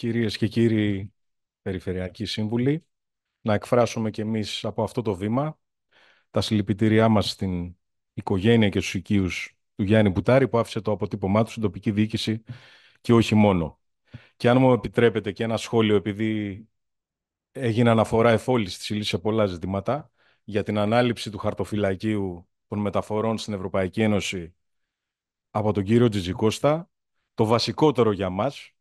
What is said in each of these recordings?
κυρίες και κύριοι Περιφερειακοί Σύμβουλοι, να εκφράσουμε και εμείς από αυτό το βήμα τα συλληπιτήριά μας στην οικογένεια και στους οικείους του Γιάννη Μπουτάρη που άφησε το αποτύπωμά του στην τοπική διοίκηση και όχι μόνο. Και αν μου επιτρέπετε και ένα σχόλιο, επειδή έγινε αναφορά εφόλης στη σε πολλά ζητήματα, για την ανάληψη του χαρτοφυλακίου των μεταφορών στην Ευρωπαϊκή Ένωση από τον κύριο Τζιτζικώστα, το βασικότερο για μας,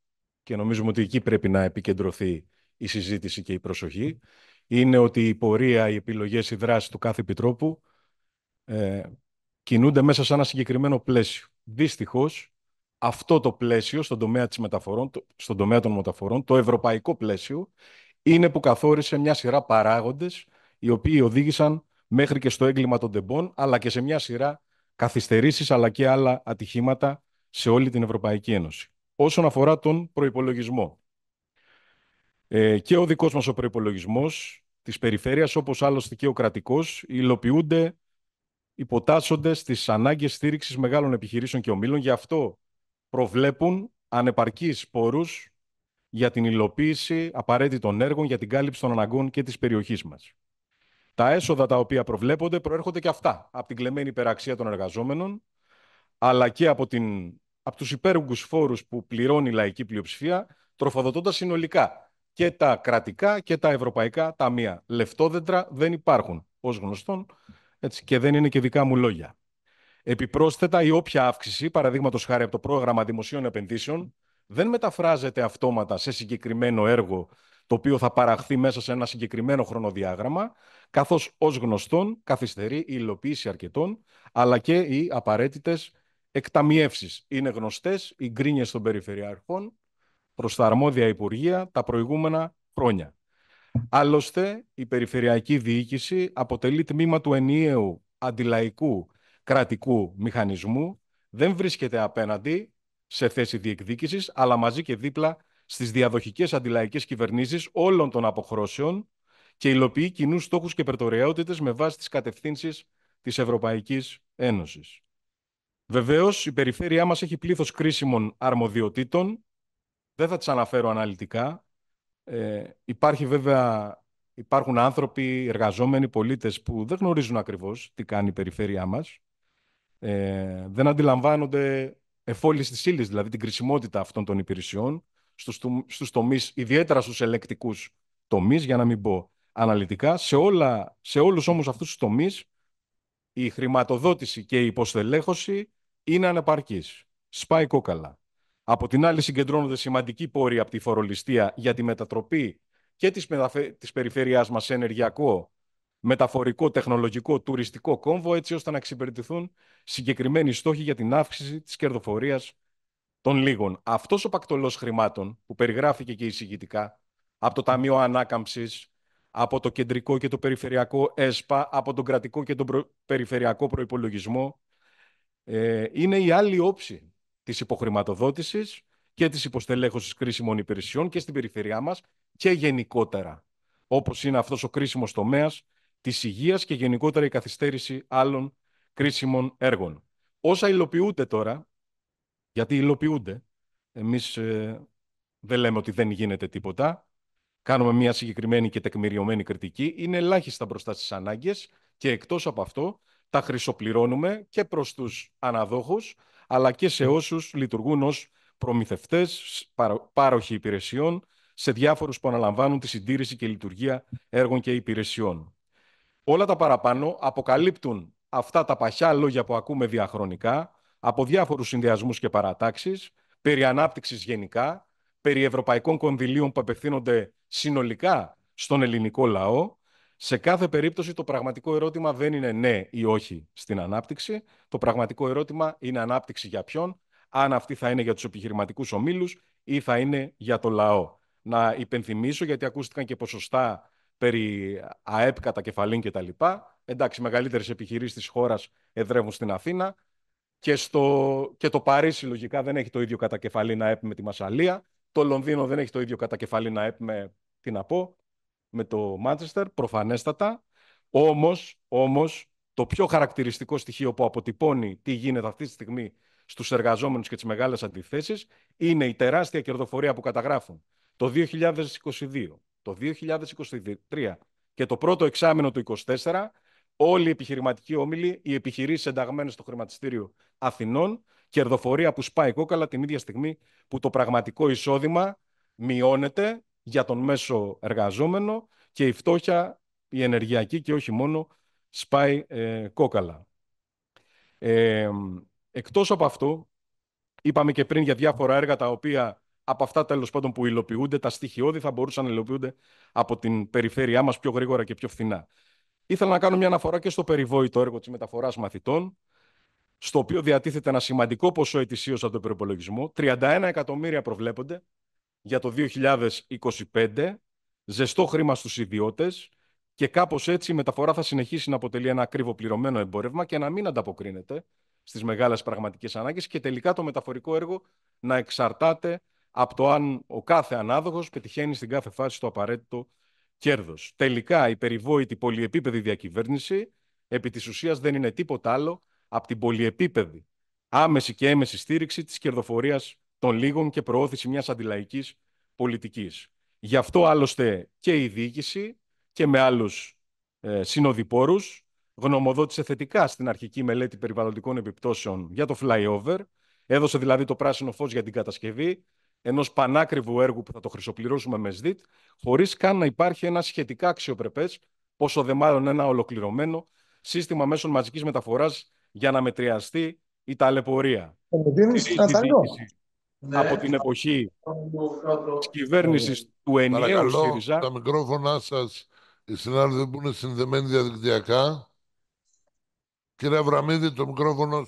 και νομίζουμε ότι εκεί πρέπει να επικεντρωθεί η συζήτηση και η προσοχή, είναι ότι η πορεία, οι επιλογές, οι δράσεις του κάθε επιτρόπου ε, κινούνται μέσα σε ένα συγκεκριμένο πλαίσιο. Δυστυχώς, αυτό το πλαίσιο στον τομέα, της μεταφορών, στον τομέα των μεταφορών, το ευρωπαϊκό πλαίσιο, είναι που καθόρισε μια σειρά παράγοντες οι οποίοι οδήγησαν μέχρι και στο έγκλημα των τεμπών, αλλά και σε μια σειρά καθυστερήσεις αλλά και άλλα ατυχήματα σε όλη την Ευρωπαϊκή Ένωση όσον αφορά τον προϋπολογισμό. Ε, και ο δικός μας ο προϋπολογισμός της περιφέρειας, όπως άλλωστε και ο κρατικός, υλοποιούνται υποτάσσονται στις ανάγκες στήριξης μεγάλων επιχειρήσεων και ομίλων. Γι' αυτό προβλέπουν ανεπαρκείς πόρους για την υλοποίηση απαραίτητων έργων για την κάλυψη των αναγκών και της περιοχής μας. Τα έσοδα τα οποία προβλέπονται προέρχονται και αυτά από την κλεμμένη υπεραξία των εργαζόμενων, αλλά και από την από τους υπέρογκου φόρους που πληρώνει η λαϊκή πλειοψηφία, τροφοδοτώντας συνολικά και τα κρατικά και τα ευρωπαϊκά ταμεία. Λεφτόδεντρα δεν υπάρχουν, ως γνωστόν, έτσι, και δεν είναι και δικά μου λόγια. Επιπρόσθετα, η όποια αύξηση, παραδείγματος χάρη από το πρόγραμμα δημοσίων επενδύσεων, δεν μεταφράζεται αυτόματα σε συγκεκριμένο έργο το οποίο θα παραχθεί μέσα σε ένα συγκεκριμένο χρονοδιάγραμμα, καθώς ως γνωστόν καθυστερεί η υλοποίηση αρκετών, αλλά και οι απαραίτητες εκταμιεύσεις είναι γνωστές, οι γκρίνιες των περιφερειάρχων προς τα αρμόδια Υπουργεία τα προηγούμενα χρόνια. Άλλωστε, η περιφερειακή διοίκηση αποτελεί τμήμα του ενιαίου αντιλαϊκού κρατικού μηχανισμού, δεν βρίσκεται απέναντι σε θέση διεκδίκησης, αλλά μαζί και δίπλα στις διαδοχικές αντιλαϊκές κυβερνήσεις όλων των αποχρώσεων και υλοποιεί κοινούς στόχους και περτοριαότητες με βάση τις κατευθύνσεις της Ευρωπαϊκής Ένωσης. Βεβαίως, η περιφέρειά μας έχει πλήθος κρίσιμων αρμοδιοτήτων. Δεν θα τις αναφέρω αναλυτικά. Ε, υπάρχει βέβαια, υπάρχουν άνθρωποι, εργαζόμενοι, πολίτες που δεν γνωρίζουν ακριβώς τι κάνει η περιφέρειά μας. Ε, δεν αντιλαμβάνονται εφόλης της ύλη, δηλαδή την κρισιμότητα αυτών των υπηρεσιών στους, στους τομείς, ιδιαίτερα στους ελεκτικούς τομείς, για να μην πω αναλυτικά. Σε, όλα, σε όλους όμως αυτούς τους τομείς η χρηματοδότηση και η υποστελέχωση είναι ανεπαρκής. Σπάει κόκαλα. Από την άλλη, συγκεντρώνονται σημαντικοί πόροι από τη φορολιστία για τη μετατροπή και της μεταφε... της περιφέρειάς σε ενεργειακό, μεταφορικό, τεχνολογικό, τουριστικό κόμβο, έτσι ώστε να εξυπηρετηθούν συγκεκριμένοι στόχοι για την αύξηση της κερδοφορίας των λίγων. Αυτός ο πακτολός χρημάτων, που περιγράφηκε και εισηγητικά, από το Ταμείο ανάκαμψης, από το κεντρικό και το περιφερειακό ΕΣΠΑ, από τον κρατικό και τον περιφερειακό προπολογισμό ε, είναι η άλλη όψη της υποχρηματοδότησης και της υποστελέχωσης κρίσιμων υπηρεσιών και στην περιφερειά μας και γενικότερα, όπως είναι αυτός ο κρίσιμος τομέας της υγείας και γενικότερα η καθυστέρηση άλλων κρίσιμων έργων. Όσα υλοποιούνται τώρα, γιατί υλοποιούνται, εμείς ε, δεν λέμε ότι δεν γίνεται τίποτα, κάνουμε μια συγκεκριμένη και τεκμηριωμένη κριτική, είναι ελάχιστα μπροστά στις ανάγκες και εκτός από αυτό τα χρυσοπληρώνουμε και προς τους αναδόχους, αλλά και σε όσους λειτουργούν ως προμηθευτές, πάροχοι υπηρεσιών, σε διάφορους που αναλαμβάνουν τη συντήρηση και λειτουργία έργων και υπηρεσιών. Όλα τα παραπάνω αποκαλύπτουν αυτά τα παχιά λόγια που ακούμε διαχρονικά από διάφορους συνδυασμούς και παρατάξεις, περί ανάπτυξης γενικά, περί ευρωπαϊκών κονδυλίων που απευθύνονται συνολικά στον ελληνικό λαό, σε κάθε περίπτωση το πραγματικό ερώτημα δεν είναι ναι ή όχι στην ανάπτυξη. Το πραγματικό ερώτημα είναι ανάπτυξη για ποιον, αν αυτή θα είναι για τους επιχειρηματικούς ομίλους ή θα είναι για το λαό. Να υπενθυμίσω, γιατί ακούστηκαν και ποσοστά περί ΑΕΠ κατά κεφαλήν κτλ. Εντάξει, μεγαλύτερες επιχειρήσεις της χώρας εδρεύουν στην Αθήνα. Και, στο, και το Παρίσι λογικά δεν έχει το ίδιο κατά κεφαλήν ΑΕΠ με τη Μασαλία. Το Λονδίνο δεν έχει το ίδιο κατά κεφαλήν ΑΕΠ με, τι να με το Μάντσεστερ, προφανέστατα. Όμως, όμως, το πιο χαρακτηριστικό στοιχείο που αποτυπώνει τι γίνεται αυτή τη στιγμή στους εργαζόμενους και τις μεγάλες αντιθέσεις είναι η τεράστια κερδοφορία που καταγράφουν το 2022, το 2023 και το πρώτο εξάμεινο του 2024 όλοι οι επιχειρηματικοί όμιλοι, οι επιχειρήσεις ενταγμένες στο χρηματιστήριο Αθηνών, κερδοφορία που σπάει κόκαλα την ίδια στιγμή που το πραγματικό εισόδημα μειώνεται για τον μέσο εργαζόμενο και η φτώχεια, η ενεργειακή και όχι μόνο, σπάει ε, κόκαλα. Ε, εκτός από αυτό, είπαμε και πριν για διάφορα έργα τα οποία από αυτά τέλος πάντων που υλοποιούνται, τα στοιχειώδη θα μπορούσαν να υλοποιούνται από την περιφέρειά μας πιο γρήγορα και πιο φθηνά. Ήθελα να κάνω μια αναφορά και στο περιβόητο έργο της μεταφοράς μαθητών, στο οποίο διατίθεται ένα σημαντικό ποσό ετησίως από τον προπολογισμό. 31 εκατομμύρια προβλέπονται για το 2025, ζεστό χρήμα στους ιδιώτες και κάπως έτσι η μεταφορά θα συνεχίσει να αποτελεί ένα ακρίβο πληρωμένο εμπόρευμα και να μην ανταποκρίνεται στις μεγάλες πραγματικές ανάγκες και τελικά το μεταφορικό έργο να εξαρτάται από το αν ο κάθε ανάδοχος πετυχαίνει στην κάθε φάση το απαραίτητο κέρδος. Τελικά η περιβόητη πολυεπίπεδη διακυβέρνηση επί της ουσίας δεν είναι τίποτα άλλο από την πολυεπίπεδη άμεση και έμεση στήριξη της κερδοφορίας των λίγων και προώθηση μιας αντιλαϊκής πολιτικής. Γι' αυτό άλλωστε και η διοίκηση και με άλλους ε, συνοδοιπόρους γνωμοδότησε θετικά στην αρχική μελέτη περιβαλλοντικών επιπτώσεων για το flyover, έδωσε δηλαδή το πράσινο φως για την κατασκευή ενός πανάκριβου έργου που θα το χρυσοπληρώσουμε με ΣΔΙΤ, χωρίς καν να υπάρχει ένα σχετικά αξιοπρεπές πόσο δε μάλλον ένα ολοκληρωμένο, σύστημα μέσων μαζικής μεταφοράς για να μετριαστεί η ταλαιπωρία. Ε, ναι. από την εποχή της κυβέρνησης ναι. του ενιαίου ΣΥΡΙΖΑ. Τα μικρόφωνά σας, οι συνάδελφοι που είναι συνδεμένοι διαδικτυακά. Κύριε Αβραμίδη, το μικρόφωνο.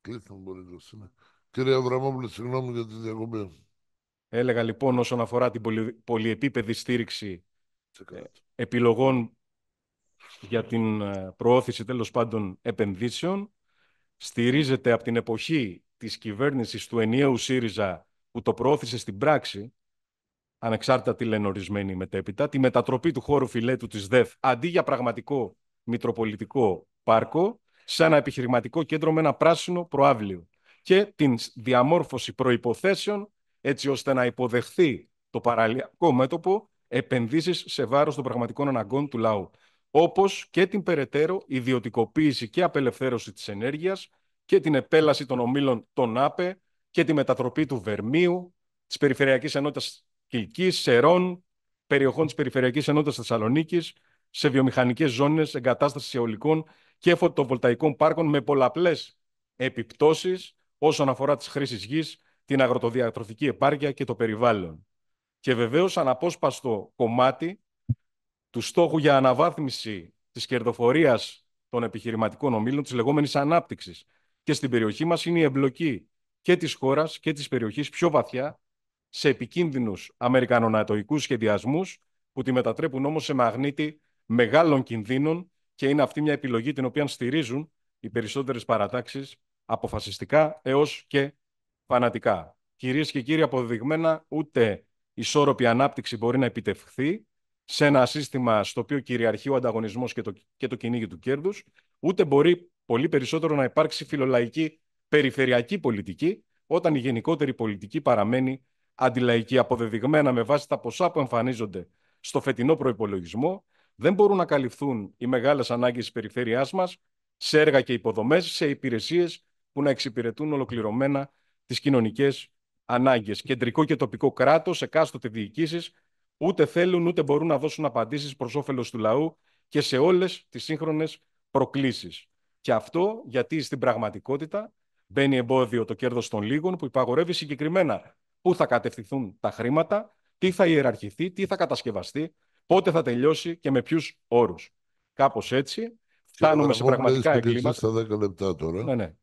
Κλείστε μπορεί να Κύριε Αβραμόπουλο, συγγνώμη για τη διακοπή. Έλεγα λοιπόν όσον αφορά την πολυ... πολυεπίπεδη στήριξη ε, επιλογών για την ε, προώθηση τέλος πάντων επενδύσεων στηρίζεται από την εποχή Της κυβέρνησης του ενιαίου ΣΥΡΙΖΑ που το προώθησε στην πράξη, ανεξάρτητα τι λένε ορισμένοι μετέπειτα, τη μετατροπή του χώρου φιλέτου της ΔΕΦ αντί για πραγματικό μητροπολιτικό πάρκο, σε ένα επιχειρηματικό κέντρο με ένα πράσινο προάβλιο και την διαμόρφωση προϋποθέσεων έτσι ώστε να υποδεχθεί το παραλιακό μέτωπο επενδύσεις σε βάρος των πραγματικών αναγκών του λαού, όπως και την περαιτέρω ιδιωτικοποίηση και απελευθέρωση της ενέργειας, και την επέλαση των ομίλων των ΑΠΕ και τη μετατροπή του Βερμίου, της Περιφερειακής Ενότητας Κυλική, Σερών, περιοχών της Περιφερειακής Ενότητας Θεσσαλονίκης, σε βιομηχανικές ζώνες εγκατάστασης αιωλικών και φωτοβολταϊκών πάρκων με πολλαπλές επιπτώσεις όσον αφορά τις χρήσεις γης, την αγροτοδιατροφική επάρκεια και το περιβάλλον. Και βεβαίως αναπόσπαστο κομμάτι του στόχου για αναβάθμιση της κερδοφορίας των επιχειρηματικών ομίλων, της λεγόμενης ανάπτυξης και στην περιοχή μας είναι η εμπλοκή και της χώρας και της περιοχής πιο βαθιά σε επικίνδυνους αμερικανονατοικούς σχεδιασμούς που τη μετατρέπουν όμως σε μαγνήτη μεγάλων κινδύνων και είναι αυτή μια επιλογή την οποία στηρίζουν οι περισσότερες παρατάξεις αποφασιστικά έως και φανατικά. Κυρίες και κύριοι, αποδειγμένα ούτε ισόρροπη ανάπτυξη μπορεί να επιτευχθεί σε ένα σύστημα στο οποίο κυριαρχεί ο ανταγωνισμός και το, το κυνήγι του κέρδους, ούτε μπορεί πολύ περισσότερο να υπάρξει φιλολαϊκή περιφερειακή πολιτική, όταν η γενικότερη πολιτική παραμένει αντιλαϊκή, αποδεδειγμένα με βάση τα ποσά που εμφανίζονται στο φετινό προπολογισμό, δεν μπορούν να καλυφθούν οι μεγάλες ανάγκες της περιφέρειάς μας σε έργα και υποδομές, σε υπηρεσίες που να εξυπηρετούν ολοκληρωμένα τις κοινωνικές ανάγκες. Κεντρικό και τοπικό κράτος, εκάστοτε διοικήσεις, ούτε θέλουν ούτε μπορούν να δώσουν απαντήσεις προς όφελος του λαού και σε όλες τις σύγχρονες προκλήσεις. Και αυτό γιατί στην πραγματικότητα μπαίνει εμπόδιο το κέρδος των λίγων που υπαγορεύει συγκεκριμένα πού θα κατευθυνθούν τα χρήματα, τι θα ιεραρχηθεί, τι θα κατασκευαστεί, πότε θα τελειώσει και με ποιους όρους. Κάπως έτσι φτάνουμε σε πραγματικά εγκλήματα. Στα 10 λεπτά τώρα. Ναι, ναι.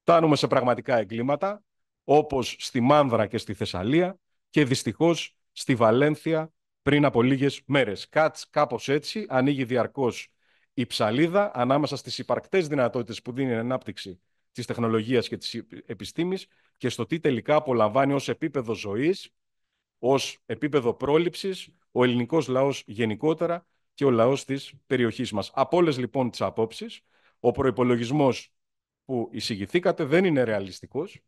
Φτάνουμε σε πραγματικά εγκλήματα όπως στη Μάνδρα και στη Θεσσαλία και δυστυχώς στη Βαλένθια πριν από λίγες μέρες. Κάτς κάπως έτσι ανοίγει διαρκώς η ψαλίδα ανάμεσα στις υπαρκτές δυνατότητες που δίνει η ανάπτυξη της τεχνολογίας και της επιστήμης και στο τι τελικά απολαμβάνει ως επίπεδο ζωής, ως επίπεδο πρόληψης, ο ελληνικός λαός γενικότερα και ο λαός της περιοχής μας. Από όλες λοιπόν τις απόψεις, ο προϋπολογισμός που εισηγηθήκατε δεν είναι ρεαλιστικός,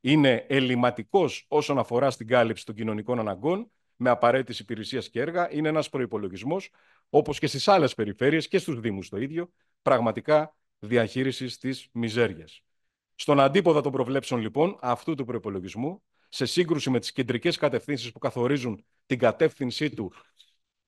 είναι ελληματικός όσον αφορά στην κάλυψη των κοινωνικών αναγκών με απαραίτητες υπηρεσίες και έργα είναι ένας προπολογισμό, όπως και στις άλλες περιφέρειες και στους Δήμους το ίδιο, πραγματικά διαχείρισης της μιζέριας. Στον αντίποδα των προβλέψεων λοιπόν αυτού του προπολογισμού, σε σύγκρουση με τις κεντρικές κατευθύνσεις που καθορίζουν την κατεύθυνσή του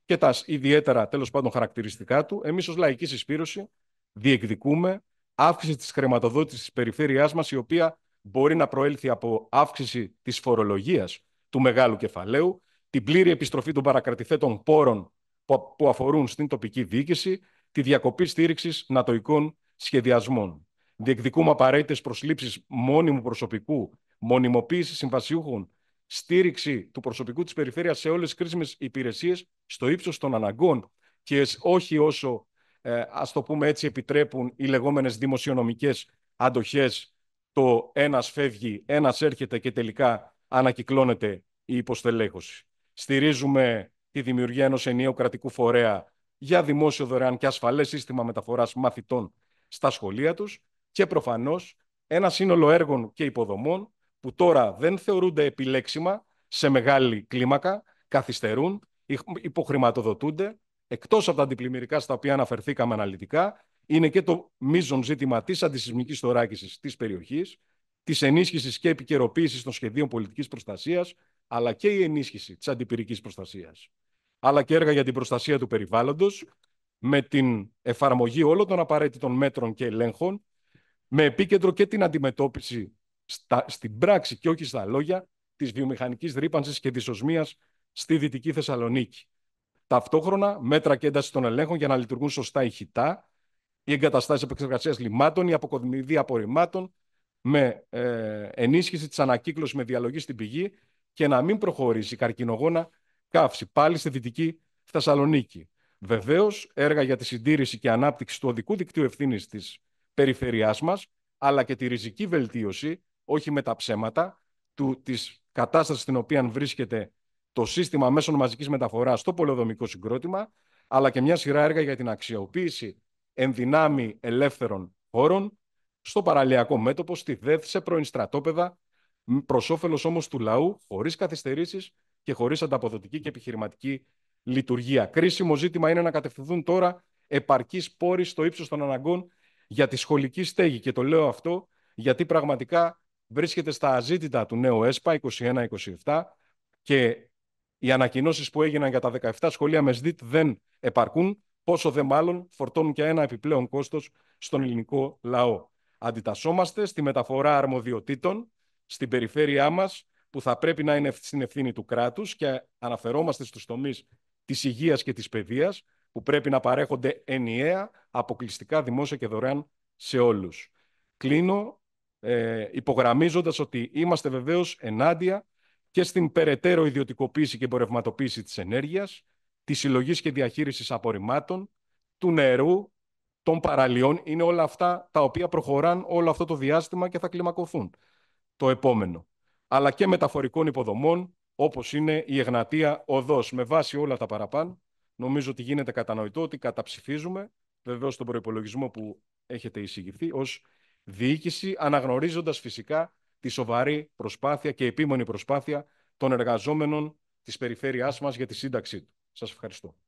και τα ιδιαίτερα τέλος πάντων χαρακτηριστικά του, εμείς ως λαϊκή συσπήρωση διεκδικούμε αύξηση της χρηματοδότησης της περιφέρειάς μας, η οποία μπορεί να προέλθει από αύξηση της φορολογίας του μεγάλου κεφαλαίου, την πλήρη επιστροφή των παρακρατηθέτων πόρων που αφορούν στην τοπική διοίκηση, τη διακοπή στήριξης νατοικών σχεδιασμών. Διεκδικούμε απαραίτητες προσλήψεις μόνιμου προσωπικού, μονιμοποίησης συμβασιούχων, στήριξη του προσωπικού της περιφέρειας σε όλες τις κρίσιμες υπηρεσίες στο ύψος των αναγκών και όχι όσο, ε, ας το πούμε έτσι, επιτρέπουν οι λεγόμενες δημοσιονομικές αντοχές. Το ένας φεύγει, ένας έρχεται και τελικά ανακυκλώνεται η υποστελέχωση. Στηρίζουμε τη δημιουργία ενός ενιαίου κρατικού φορέα για δημόσιο δωρεάν και ασφαλές σύστημα μεταφοράς μαθητών στα σχολεία τους και προφανώς ένα σύνολο έργων και υποδομών που τώρα δεν θεωρούνται επιλέξιμα σε μεγάλη κλίμακα, καθυστερούν, υποχρηματοδοτούνται, εκτός από τα αντιπλημμυρικά στα οποία αναφερθήκαμε αναλυτικά, είναι και το μείζον ζήτημα της αντισυσμικής θωράκισης της περιοχής, της ενίσχυσης και επικαιροποίησης των σχεδίων πολιτικής προστασίας αλλά και η ενίσχυση της αντιπυρικής προστασίας, αλλά και έργα για την προστασία του περιβάλλοντος, με την εφαρμογή όλων των απαραίτητων μέτρων και ελέγχων, με επίκεντρο και την αντιμετώπιση στα, στην πράξη και όχι στα λόγια της βιομηχανικής ρήπανσης και δυσοσμίας στη Δυτική Θεσσαλονίκη. Ταυτόχρονα, μέτρα και ένταση των ελέγχων για να λειτουργούν σωστά οι χιτά, οι εγκαταστάσεις επεξεργασίας λιμάτων, η αποκομιδή απορριμμάτων, με ε, ενίσχυση της ανακύκλωσης με διαλογή στην πηγή και να μην προχωρήσει η καρκινογόνα καύση πάλι στη Δυτική Θεσσαλονίκη. Βεβαίως, έργα για τη συντήρηση και ανάπτυξη του οδικού δικτύου ευθύνης της περιφερειάς μας, αλλά και τη ριζική βελτίωση, όχι με τα ψέματα, της κατάστασης στην οποία βρίσκεται το σύστημα μέσων μαζικής μεταφοράς στο πολεοδομικό συγκρότημα, αλλά και μια σειρά έργα για την αξιοποίηση δυνάμει ελεύθερων χώρων στο παραλιακό μέτωπο, στη ΔΕΘ, σε πρώην στρατόπεδα προς όφελος όμως του λαού, χωρίς καθυστερήσεις και χωρίς ανταποδοτική και επιχειρηματική λειτουργία. Κρίσιμο ζήτημα είναι να κατευθυνθούν τώρα επαρκείς πόροι στο ύψος των αναγκών για τη σχολική στέγη. Και το λέω αυτό γιατί πραγματικά βρίσκεται στα αζήτητα του νέου ΕΣΠΑ 21-27 και οι ανακοινώσεις που έγιναν για τα 17 σχολεία με ΣΔΙΤ δεν επαρκούν, πόσο δε μάλλον φορτώνουν και ένα επιπλέον κόστος στον ελληνικό λαό. Αντιτασσόμαστε στη μεταφορά αρμοδιοτήτων στην περιφέρειά μας που θα πρέπει να είναι στην ευθύνη του κράτους και αναφερόμαστε στους τομείς της υγείας και της παιδείας που πρέπει να παρέχονται ενιαία, αποκλειστικά, δημόσια και δωρεάν σε όλους. Κλείνω ε, υπογραμμίζοντας ότι είμαστε βεβαίως ενάντια και στην περαιτέρω ιδιωτικοποίηση και εμπορευματοποίηση της ενέργειας, της συλλογής και διαχείρισης απορριμμάτων, του νερού, των παραλίων. Είναι όλα αυτά τα οποία προχωράν όλο αυτό το διάστημα και θα κλιμακωθούν το επόμενο. Αλλά και μεταφορικών υποδομών, όπως είναι η Εγνατία Οδός. Με βάση όλα τα παραπάνω, νομίζω ότι γίνεται κατανοητό ότι καταψηφίζουμε, βεβαίως τον προπολογισμό που έχετε εισηγηθεί, ως διοίκηση, αναγνωρίζοντας φυσικά τη σοβαρή προσπάθεια και επίμονη προσπάθεια των εργαζόμενων της περιφέρειάς μας για τη σύνταξή του. Σας ευχαριστώ.